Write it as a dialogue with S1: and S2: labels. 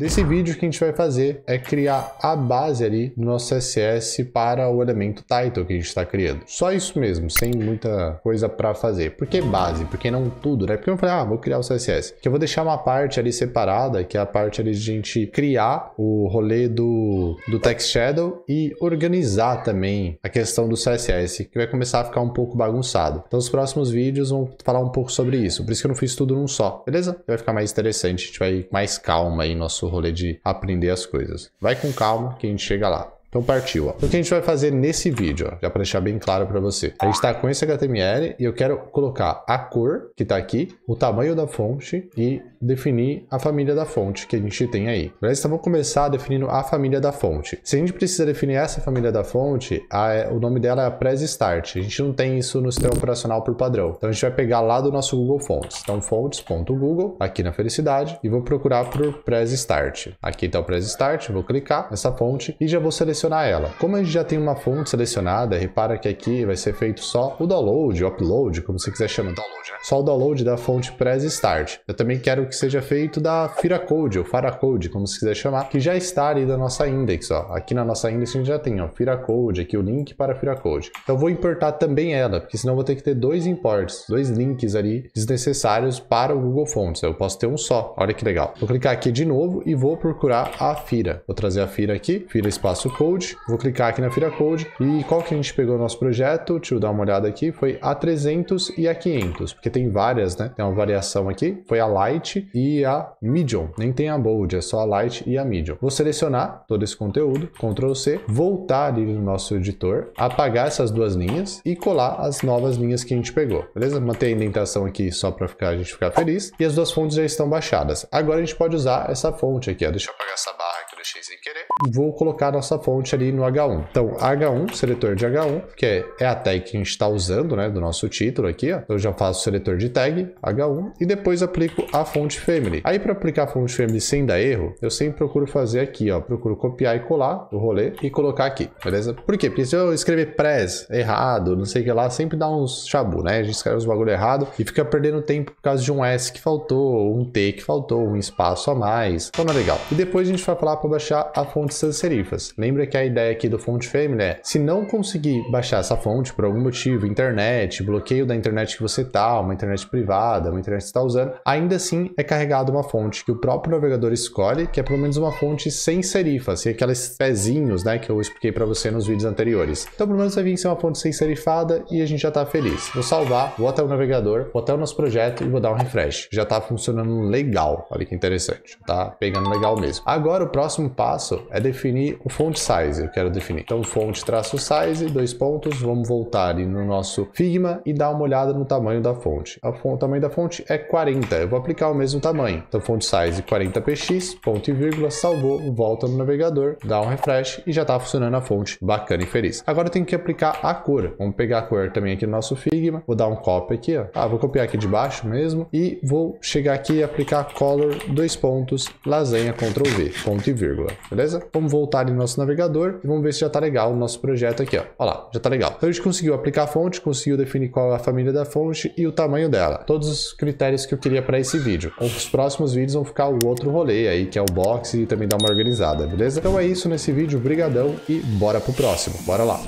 S1: Desse vídeo que a gente vai fazer é criar a base ali do nosso CSS para o elemento title que a gente está criando. Só isso mesmo, sem muita coisa para fazer. Por que base? Porque não tudo, né? Porque eu falei, ah, vou criar o CSS. Que eu vou deixar uma parte ali separada, que é a parte ali de a gente criar o rolê do, do text shadow e organizar também a questão do CSS, que vai começar a ficar um pouco bagunçado. Então os próximos vídeos vão falar um pouco sobre isso. Por isso que eu não fiz tudo num só, beleza? Vai ficar mais interessante, a gente vai mais calma aí nosso rolê de aprender as coisas. Vai com calma que a gente chega lá. Então partiu, ó. o que a gente vai fazer nesse vídeo, ó, já para deixar bem claro para você. A gente está com esse HTML e eu quero colocar a cor que está aqui, o tamanho da fonte e definir a família da fonte que a gente tem aí. Beleza? Então vamos começar definindo a família da fonte. Se a gente precisa definir essa família da fonte, a, é, o nome dela é press-start. A gente não tem isso no sistema operacional por padrão. Então a gente vai pegar lá do nosso Google Fonts. Então fontes.google, aqui na felicidade, e vou procurar por press-start. Aqui está o press-start, vou clicar nessa fonte e já vou selecionar selecionar ela. Como a gente já tem uma fonte selecionada, repara que aqui vai ser feito só o download, o upload, como você quiser chamar. Download, né? Só o download da fonte pré Start. Eu também quero que seja feito da FiraCode ou FaraCode, como você quiser chamar, que já está ali da nossa index. Ó. Aqui na nossa index a gente já tem ó, FiraCode, aqui o link para FiraCode. Então eu vou importar também ela, porque senão eu vou ter que ter dois imports, dois links ali desnecessários para o Google Fonts. Eu posso ter um só. Olha que legal. Vou clicar aqui de novo e vou procurar a Fira. Vou trazer a Fira aqui, Fira espaço Code Code, vou clicar aqui na Fira Code e qual que a gente pegou no nosso projeto, deixa eu dar uma olhada aqui, foi a 300 e a 500, porque tem várias, né? Tem uma variação aqui, foi a Light e a Medium, nem tem a Bold, é só a Light e a Medium. Vou selecionar todo esse conteúdo, Ctrl C, voltar ali no nosso editor, apagar essas duas linhas e colar as novas linhas que a gente pegou, beleza? Manter a indentação aqui só para ficar, a gente ficar feliz e as duas fontes já estão baixadas. Agora a gente pode usar essa fonte aqui, ó. deixa eu apagar essa barra que eu deixei sem querer. Vou colocar nossa fonte fonte ali no H1. Então, H1, seletor de H1, que é, é a tag que a gente está usando, né, do nosso título aqui, ó. Eu já faço o seletor de tag, H1, e depois aplico a fonte family. Aí, para aplicar a fonte family sem dar erro, eu sempre procuro fazer aqui, ó, procuro copiar e colar o rolê e colocar aqui, beleza? Por quê? Porque se eu escrever press errado, não sei o que lá, sempre dá uns chabu, né? A gente escreve os bagulho errado e fica perdendo tempo por causa de um S que faltou, um T que faltou, um espaço a mais. Então não é legal. E depois a gente vai falar para baixar a fonte sans serifas. Lembra que a ideia aqui do fonte Family é, né? se não conseguir baixar essa fonte por algum motivo, internet, bloqueio da internet que você tá, uma internet privada, uma internet que está usando, ainda assim é carregado uma fonte que o próprio navegador escolhe, que é pelo menos uma fonte sem serifa, assim, aqueles pezinhos, né, que eu expliquei para você nos vídeos anteriores. Então pelo menos vai vir ser uma fonte sem serifada e a gente já está feliz. Vou salvar, vou até o navegador, vou até o nosso projeto e vou dar um refresh. Já está funcionando legal, olha que interessante, tá pegando legal mesmo. Agora o próximo passo é definir o font size size, eu quero definir. Então fonte traço size, dois pontos, vamos voltar ali no nosso Figma e dar uma olhada no tamanho da fonte. O tamanho da fonte é 40, eu vou aplicar o mesmo tamanho. Então fonte size 40 px, ponto e vírgula, salvou, volta no navegador, dá um refresh e já está funcionando a fonte, bacana e feliz. Agora eu tenho que aplicar a cor, vamos pegar a cor também aqui no nosso Figma, vou dar um copy aqui, ó. Ah, vou copiar aqui de baixo mesmo e vou chegar aqui e aplicar color, dois pontos, lasanha, ctrl v, ponto e vírgula, beleza? Vamos voltar ali no nosso navegador computador e vamos ver se já tá legal o nosso projeto aqui, ó. Ó lá, já tá legal. Então a gente conseguiu aplicar a fonte, conseguiu definir qual é a família da fonte e o tamanho dela. Todos os critérios que eu queria para esse vídeo. Então, os próximos vídeos vão ficar o outro rolê aí, que é o box e também dar uma organizada, beleza? Então é isso nesse vídeo, brigadão e bora pro próximo. Bora lá.